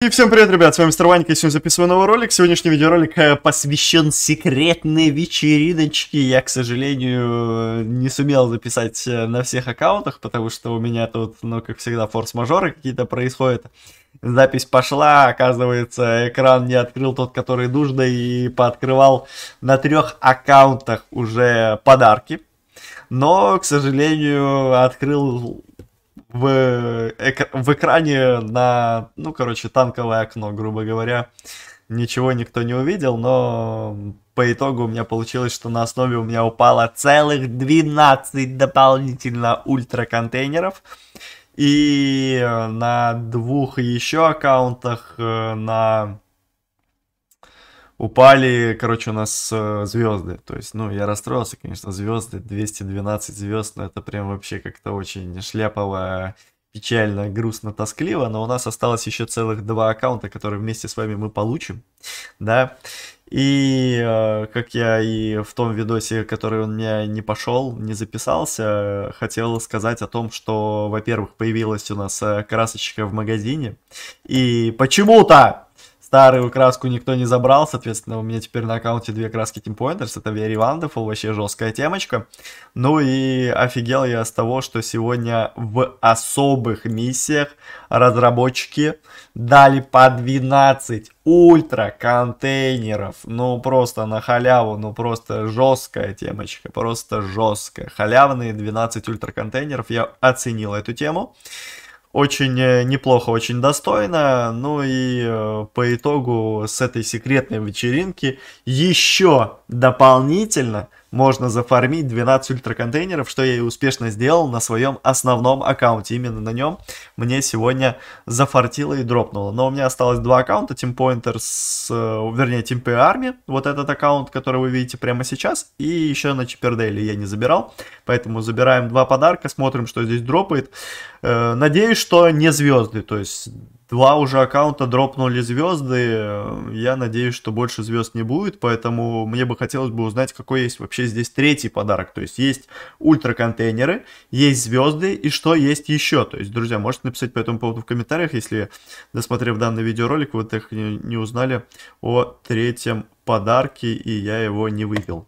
И всем привет, ребят, с вами Мистер и сегодня записываю новый ролик. Сегодняшний видеоролик э, посвящен секретной вечериночке. Я, к сожалению, не сумел записать э, на всех аккаунтах, потому что у меня тут, ну, как всегда, форс-мажоры какие-то происходят. Запись пошла, оказывается, экран не открыл тот, который нужно, и пооткрывал на трех аккаунтах уже подарки. Но, к сожалению, открыл в, эк... в экране на, ну, короче, танковое окно, грубо говоря. Ничего никто не увидел, но по итогу у меня получилось, что на основе у меня упало целых 12 дополнительно ультра контейнеров. И э, на двух еще аккаунтах э, на упали, короче, у нас э, звезды. То есть, ну, я расстроился, конечно, звезды, 212 звезд, но ну, это прям вообще как-то очень шляпово, печально, грустно, тоскливо. Но у нас осталось еще целых два аккаунта, которые вместе с вами мы получим, да. И э, как я и в том видосе, который у меня не пошел, не записался, хотел сказать о том, что, во-первых, появилась у нас э, красочка в магазине. И почему-то старую краску никто не забрал, соответственно, у меня теперь на аккаунте две краски Team Pointers, это Very Wonderful, вообще жесткая темочка. Ну и офигел я с того, что сегодня в особых миссиях разработчики дали по 12 ультра контейнеров. Ну просто на халяву, ну просто жесткая темочка, просто жесткая. Халявные 12 ультра контейнеров, я оценил эту тему очень э, неплохо, очень достойно. Ну и э, по итогу с этой секретной вечеринки еще дополнительно – можно зафармить 12 ультраконтейнеров, что я и успешно сделал на своем основном аккаунте. Именно на нем мне сегодня зафартило и дропнуло. Но у меня осталось два аккаунта, Team Pointer с, э, вернее, Team P Army, вот этот аккаунт, который вы видите прямо сейчас, и еще на Чипердейле я не забирал, поэтому забираем два подарка, смотрим, что здесь дропает. Э, надеюсь, что не звезды, то есть Два уже аккаунта дропнули звезды. Я надеюсь, что больше звезд не будет, поэтому мне бы хотелось бы узнать, какой есть вообще здесь третий подарок. То есть есть ультраконтейнеры, есть звезды и что есть еще. То есть, друзья, можете написать по этому поводу в комментариях, если, досмотрев данный видеоролик, вы так не, не узнали о третьем подарке, и я его не выпил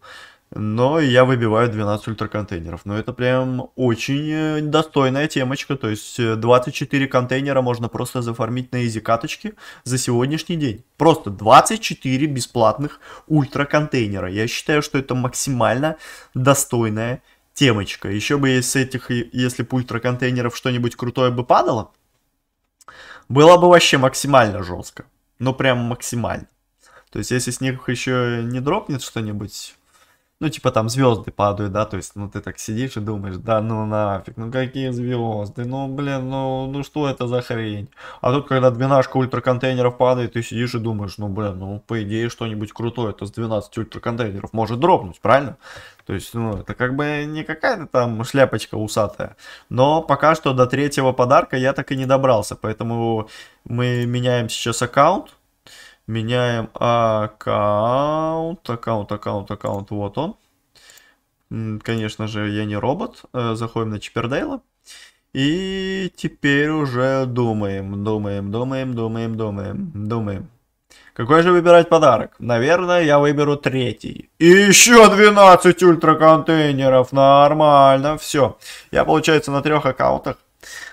но я выбиваю 12 ультраконтейнеров. Но ну, это прям очень э, достойная темочка, то есть 24 э, контейнера можно просто зафармить на изи каточки за сегодняшний день. Просто 24 бесплатных ультраконтейнера. Я считаю, что это максимально достойная темочка. Еще бы из этих, если бы ультраконтейнеров что-нибудь крутое бы падало, было бы вообще максимально жестко. Ну прям максимально. То есть если с них еще не дропнет что-нибудь ну, типа там звезды падают, да, то есть, ну, ты так сидишь и думаешь, да ну нафиг, ну какие звезды, ну, блин, ну, ну что это за хрень? А тут, когда двенашка ультраконтейнеров падает, ты сидишь и думаешь, ну, блин, ну, по идее, что-нибудь крутое, это с 12 ультраконтейнеров может дропнуть, правильно? То есть, ну, это как бы не какая-то там шляпочка усатая. Но пока что до третьего подарка я так и не добрался, поэтому мы меняем сейчас аккаунт, Меняем аккаунт, аккаунт, аккаунт, аккаунт, вот он. Конечно же, я не робот. Э, заходим на Чипердейла. И теперь уже думаем, думаем, думаем, думаем, думаем, думаем. Какой же выбирать подарок? Наверное, я выберу третий. И еще 12 ультраконтейнеров. Нормально, все. Я, получается, на трех аккаунтах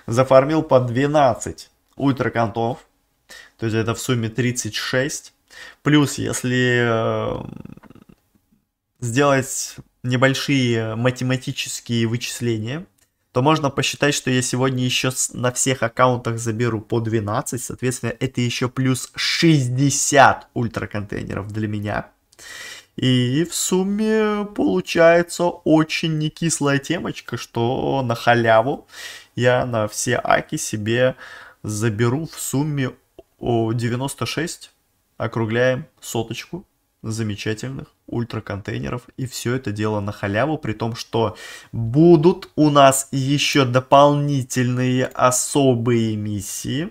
зафармил по 12 ультраконтов. То есть это в сумме 36. Плюс, если э, сделать небольшие математические вычисления, то можно посчитать, что я сегодня еще на всех аккаунтах заберу по 12, соответственно, это еще плюс 60 ультраконтейнеров для меня. И в сумме получается очень некислая темочка, что на халяву я на все аки себе заберу в сумме о 96 округляем соточку замечательных ультраконтейнеров. И все это дело на халяву, при том, что будут у нас еще дополнительные особые миссии.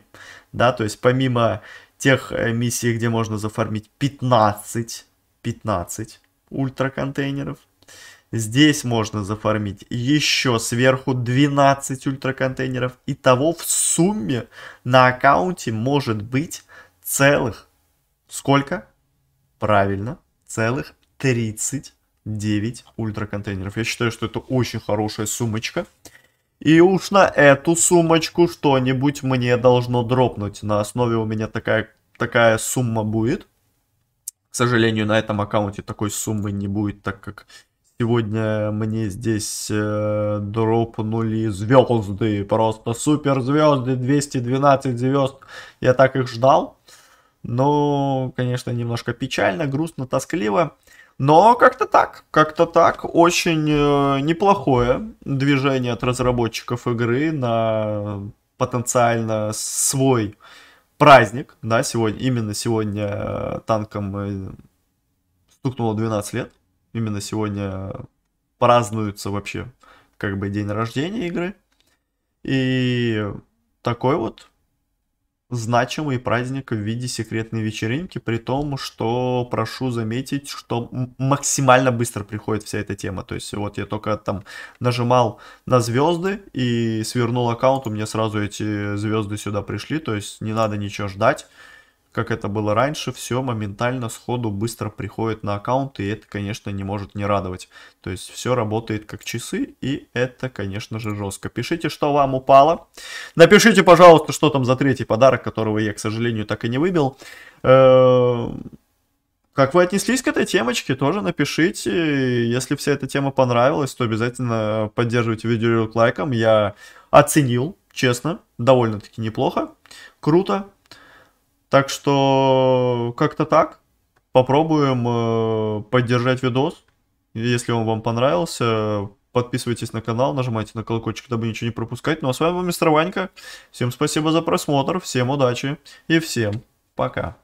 Да, то есть помимо тех э, миссий, где можно зафармить 15, 15 ультраконтейнеров, Здесь можно зафармить еще сверху 12 ультраконтейнеров. Итого в сумме на аккаунте может быть целых... Сколько? Правильно, целых 39 ультраконтейнеров. Я считаю, что это очень хорошая сумочка. И уж на эту сумочку что-нибудь мне должно дропнуть. На основе у меня такая, такая сумма будет. К сожалению, на этом аккаунте такой суммы не будет, так как Сегодня мне здесь э, дропнули звезды, просто супер звезды, 212 звезд. Я так их ждал. Но, конечно, немножко печально, грустно, тоскливо. Но как-то так, как-то так. Очень э, неплохое движение от разработчиков игры на потенциально свой праздник. Да, сегодня, именно сегодня э, танком э, стукнуло 12 лет именно сегодня празднуется вообще как бы день рождения игры. И такой вот значимый праздник в виде секретной вечеринки, при том, что прошу заметить, что максимально быстро приходит вся эта тема. То есть вот я только там нажимал на звезды и свернул аккаунт, у меня сразу эти звезды сюда пришли, то есть не надо ничего ждать как это было раньше, все моментально, сходу, быстро приходит на аккаунт, и это, конечно, не может не радовать. То есть все работает как часы, и это, конечно же, жестко. Пишите, что вам упало. Напишите, пожалуйста, что там за третий подарок, которого я, к сожалению, так и не выбил. Э, как вы отнеслись к этой темочке, тоже напишите. Если вся эта тема понравилась, то обязательно поддерживайте видео лайком. Я оценил, честно, довольно-таки неплохо, круто. Так что как-то так. Попробуем э, поддержать видос. Если он вам понравился, подписывайтесь на канал, нажимайте на колокольчик, дабы ничего не пропускать. Ну а с вами был мистер Ванька. Всем спасибо за просмотр, всем удачи и всем пока.